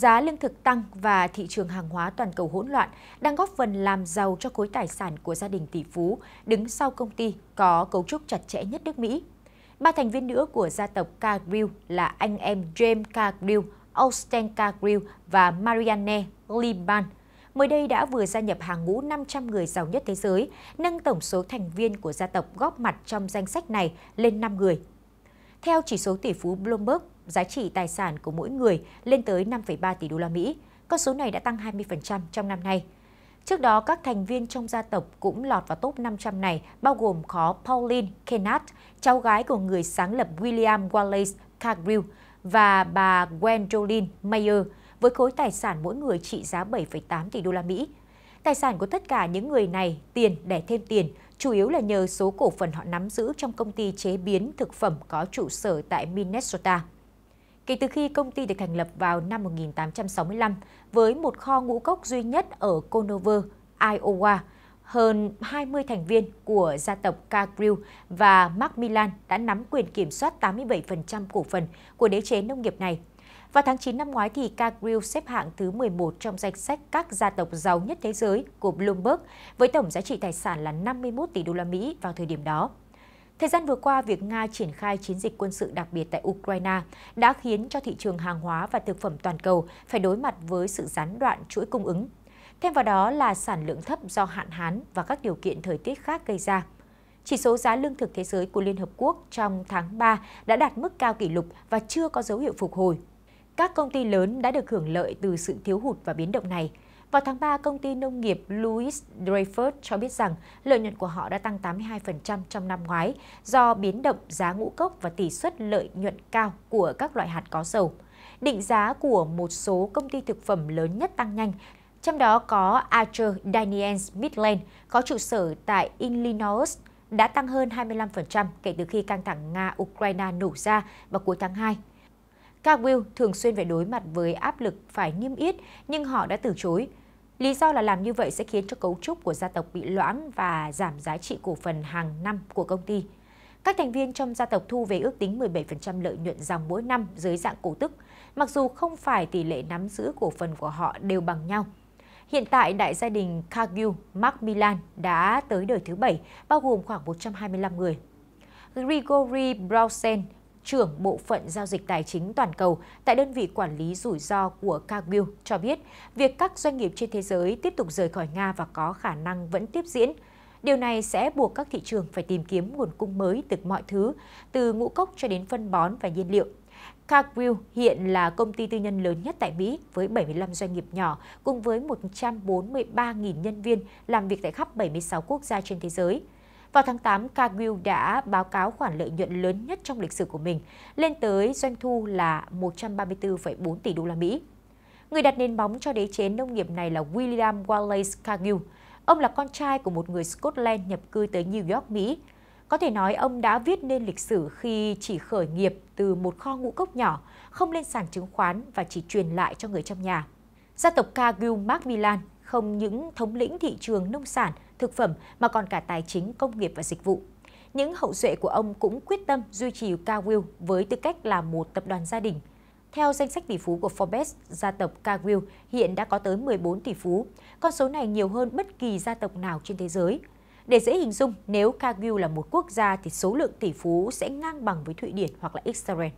giá lương thực tăng và thị trường hàng hóa toàn cầu hỗn loạn đang góp phần làm giàu cho khối tài sản của gia đình tỷ phú đứng sau công ty có cấu trúc chặt chẽ nhất nước Mỹ. Ba thành viên nữa của gia tộc Cargill là anh em James Cargill, Austin Cargill và Marianne Liban mới đây đã vừa gia nhập hàng ngũ 500 người giàu nhất thế giới, nâng tổng số thành viên của gia tộc góp mặt trong danh sách này lên 5 người. Theo chỉ số tỷ phú Bloomberg, giá trị tài sản của mỗi người lên tới 5,3 tỷ đô la Mỹ. Con số này đã tăng 20% trong năm nay. Trước đó, các thành viên trong gia tộc cũng lọt vào top 500 này, bao gồm có Pauline Kennard, cháu gái của người sáng lập William Wallace Cargill, và bà Gwendolyn Mayer, với khối tài sản mỗi người trị giá 7,8 tỷ đô la Mỹ. Tài sản của tất cả những người này, tiền để thêm tiền, chủ yếu là nhờ số cổ phần họ nắm giữ trong công ty chế biến thực phẩm có trụ sở tại Minnesota. Kể từ khi công ty được thành lập vào năm 1865 với một kho ngũ cốc duy nhất ở Conover, Iowa, hơn 20 thành viên của gia tộc Cargill và Macmillan đã nắm quyền kiểm soát 87% cổ phần của đế chế nông nghiệp này. Vào tháng 9 năm ngoái, thì Cargill xếp hạng thứ 11 trong danh sách các gia tộc giàu nhất thế giới của Bloomberg với tổng giá trị tài sản là 51 tỷ đô la Mỹ vào thời điểm đó. Thời gian vừa qua, việc Nga triển khai chiến dịch quân sự đặc biệt tại Ukraine đã khiến cho thị trường hàng hóa và thực phẩm toàn cầu phải đối mặt với sự gián đoạn chuỗi cung ứng. Thêm vào đó là sản lượng thấp do hạn hán và các điều kiện thời tiết khác gây ra. Chỉ số giá lương thực thế giới của Liên Hợp Quốc trong tháng 3 đã đạt mức cao kỷ lục và chưa có dấu hiệu phục hồi. Các công ty lớn đã được hưởng lợi từ sự thiếu hụt và biến động này, vào tháng 3, công ty nông nghiệp Louis Dreyfus cho biết rằng lợi nhuận của họ đã tăng 82% trong năm ngoái do biến động giá ngũ cốc và tỷ suất lợi nhuận cao của các loại hạt có dầu. Định giá của một số công ty thực phẩm lớn nhất tăng nhanh, trong đó có Archer Daniels Midland có trụ sở tại Illinois đã tăng hơn 25% kể từ khi căng thẳng Nga-Ukraine nổ ra vào cuối tháng 2. Cargill thường xuyên phải đối mặt với áp lực phải niêm yết nhưng họ đã từ chối. Lý do là làm như vậy sẽ khiến cho cấu trúc của gia tộc bị loãng và giảm giá trị cổ phần hàng năm của công ty. Các thành viên trong gia tộc thu về ước tính 17% lợi nhuận dòng mỗi năm dưới dạng cổ tức, mặc dù không phải tỷ lệ nắm giữ cổ phần của họ đều bằng nhau. Hiện tại, đại gia đình Cargill, Mark Milan đã tới đời thứ bảy, bao gồm khoảng 125 người. Grigori Brausen, trưởng bộ phận giao dịch tài chính toàn cầu tại đơn vị quản lý rủi ro của Cargill cho biết, việc các doanh nghiệp trên thế giới tiếp tục rời khỏi Nga và có khả năng vẫn tiếp diễn. Điều này sẽ buộc các thị trường phải tìm kiếm nguồn cung mới từ mọi thứ, từ ngũ cốc cho đến phân bón và nhiên liệu. Cargill hiện là công ty tư nhân lớn nhất tại Mỹ với 75 doanh nghiệp nhỏ cùng với 143.000 nhân viên làm việc tại khắp 76 quốc gia trên thế giới. Vào tháng 8, Cargill đã báo cáo khoản lợi nhuận lớn nhất trong lịch sử của mình, lên tới doanh thu là 134,4 tỷ đô la Mỹ. Người đặt nền bóng cho đế chế nông nghiệp này là William Wallace Cargill. Ông là con trai của một người Scotland nhập cư tới New York, Mỹ. Có thể nói ông đã viết nên lịch sử khi chỉ khởi nghiệp từ một kho ngũ cốc nhỏ, không lên sàn chứng khoán và chỉ truyền lại cho người trong nhà. Gia tộc Cargill Macmillan không những thống lĩnh thị trường nông sản thực phẩm mà còn cả tài chính, công nghiệp và dịch vụ. Những hậu duệ của ông cũng quyết tâm duy trì Cargill với tư cách là một tập đoàn gia đình. Theo danh sách tỷ phú của Forbes, gia tộc Cargill hiện đã có tới 14 tỷ phú. Con số này nhiều hơn bất kỳ gia tộc nào trên thế giới. Để dễ hình dung, nếu Cargill là một quốc gia thì số lượng tỷ phú sẽ ngang bằng với Thụy Điển hoặc là Israel.